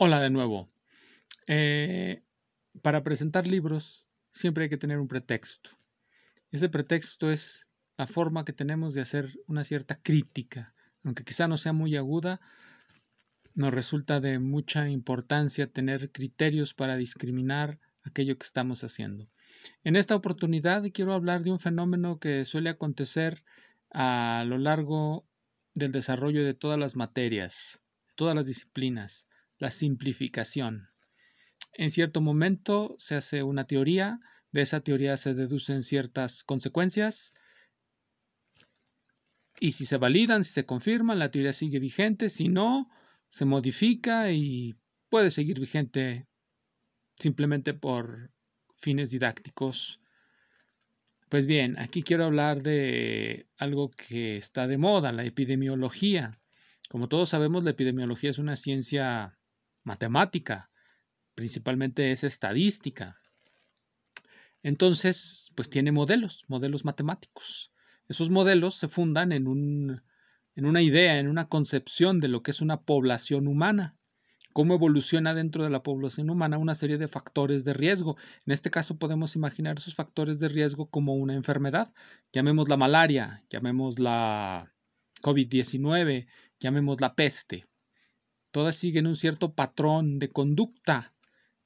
Hola de nuevo. Eh, para presentar libros siempre hay que tener un pretexto. Ese pretexto es la forma que tenemos de hacer una cierta crítica, aunque quizá no sea muy aguda, nos resulta de mucha importancia tener criterios para discriminar aquello que estamos haciendo. En esta oportunidad quiero hablar de un fenómeno que suele acontecer a lo largo del desarrollo de todas las materias, todas las disciplinas la simplificación. En cierto momento se hace una teoría, de esa teoría se deducen ciertas consecuencias y si se validan, si se confirman, la teoría sigue vigente, si no, se modifica y puede seguir vigente simplemente por fines didácticos. Pues bien, aquí quiero hablar de algo que está de moda, la epidemiología. Como todos sabemos, la epidemiología es una ciencia matemática, principalmente es estadística. Entonces, pues tiene modelos, modelos matemáticos. Esos modelos se fundan en, en una idea, en una concepción de lo que es una población humana, cómo evoluciona dentro de la población humana una serie de factores de riesgo. En este caso podemos imaginar esos factores de riesgo como una enfermedad. Llamemos la malaria, llamemos la COVID-19, llamemos la peste. Todas siguen un cierto patrón de conducta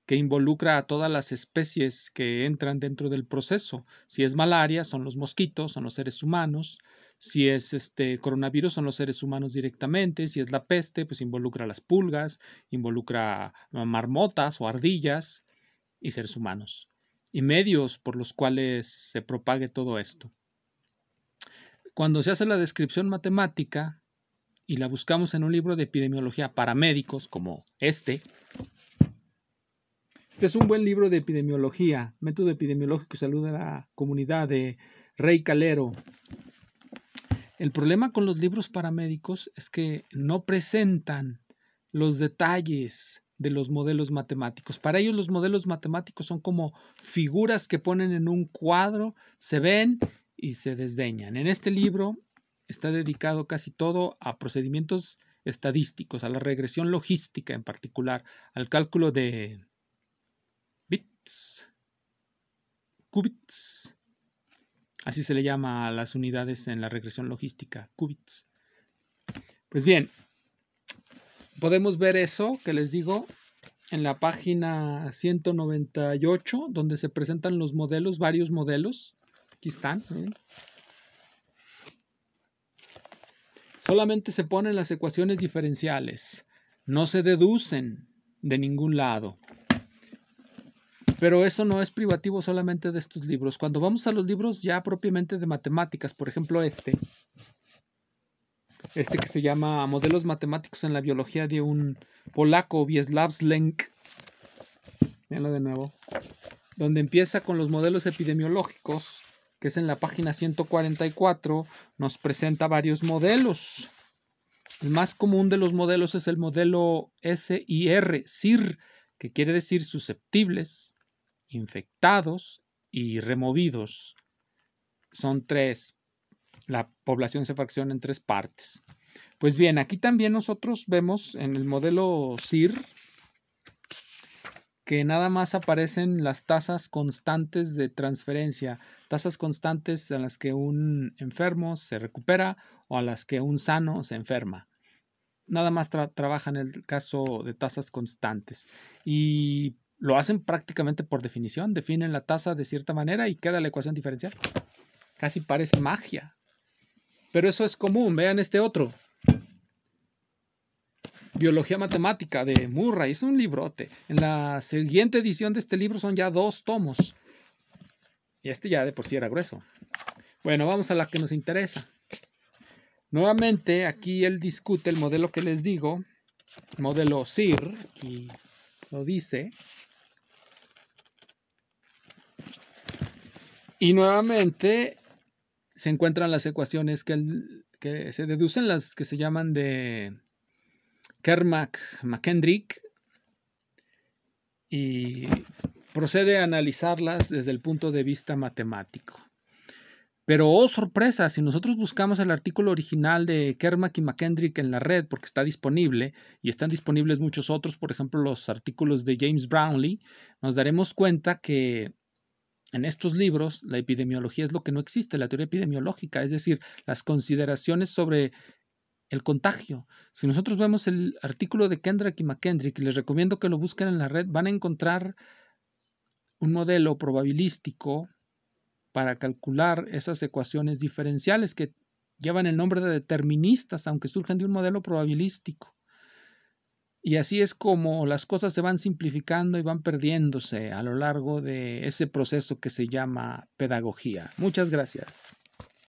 que involucra a todas las especies que entran dentro del proceso. Si es malaria, son los mosquitos, son los seres humanos. Si es este coronavirus, son los seres humanos directamente. Si es la peste, pues involucra a las pulgas, involucra a marmotas o ardillas y seres humanos. Y medios por los cuales se propague todo esto. Cuando se hace la descripción matemática, y la buscamos en un libro de epidemiología para médicos como este, este es un buen libro de epidemiología, método epidemiológico y salud de la comunidad de Rey Calero. El problema con los libros para médicos es que no presentan los detalles de los modelos matemáticos. Para ellos los modelos matemáticos son como figuras que ponen en un cuadro, se ven y se desdeñan. En este libro está dedicado casi todo a procedimientos estadísticos, a la regresión logística en particular, al cálculo de bits, qubits, así se le llama a las unidades en la regresión logística, qubits. Pues bien, podemos ver eso que les digo en la página 198, donde se presentan los modelos, varios modelos, aquí están. Solamente se ponen las ecuaciones diferenciales. No se deducen de ningún lado. Pero eso no es privativo solamente de estos libros. Cuando vamos a los libros ya propiamente de matemáticas, por ejemplo este, este que se llama Modelos Matemáticos en la Biología de un polaco, Wieslaw Slenk, de nuevo, donde empieza con los modelos epidemiológicos que es en la página 144, nos presenta varios modelos. El más común de los modelos es el modelo SIR, SIR, que quiere decir susceptibles, infectados y removidos. Son tres. La población se fracciona en tres partes. Pues bien, aquí también nosotros vemos en el modelo SIR, que nada más aparecen las tasas constantes de transferencia, tasas constantes a las que un enfermo se recupera o a las que un sano se enferma. Nada más trabaja en el caso de tasas constantes y lo hacen prácticamente por definición, definen la tasa de cierta manera y queda la ecuación diferencial. Casi parece magia. Pero eso es común, vean este otro. Biología Matemática de Murray. Es un librote. En la siguiente edición de este libro son ya dos tomos. Y este ya de por sí era grueso. Bueno, vamos a la que nos interesa. Nuevamente, aquí él discute el modelo que les digo, modelo SIR, aquí lo dice. Y nuevamente se encuentran las ecuaciones que, que se deducen las que se llaman de Kermack McKendrick y procede a analizarlas desde el punto de vista matemático. Pero, oh sorpresa, si nosotros buscamos el artículo original de Kermack y McKendrick en la red, porque está disponible, y están disponibles muchos otros, por ejemplo, los artículos de James Brownlee, nos daremos cuenta que en estos libros la epidemiología es lo que no existe, la teoría epidemiológica, es decir, las consideraciones sobre el contagio. Si nosotros vemos el artículo de Kendrick y McKendrick, les recomiendo que lo busquen en la red, van a encontrar un modelo probabilístico para calcular esas ecuaciones diferenciales que llevan el nombre de deterministas, aunque surgen de un modelo probabilístico. Y así es como las cosas se van simplificando y van perdiéndose a lo largo de ese proceso que se llama pedagogía. Muchas gracias.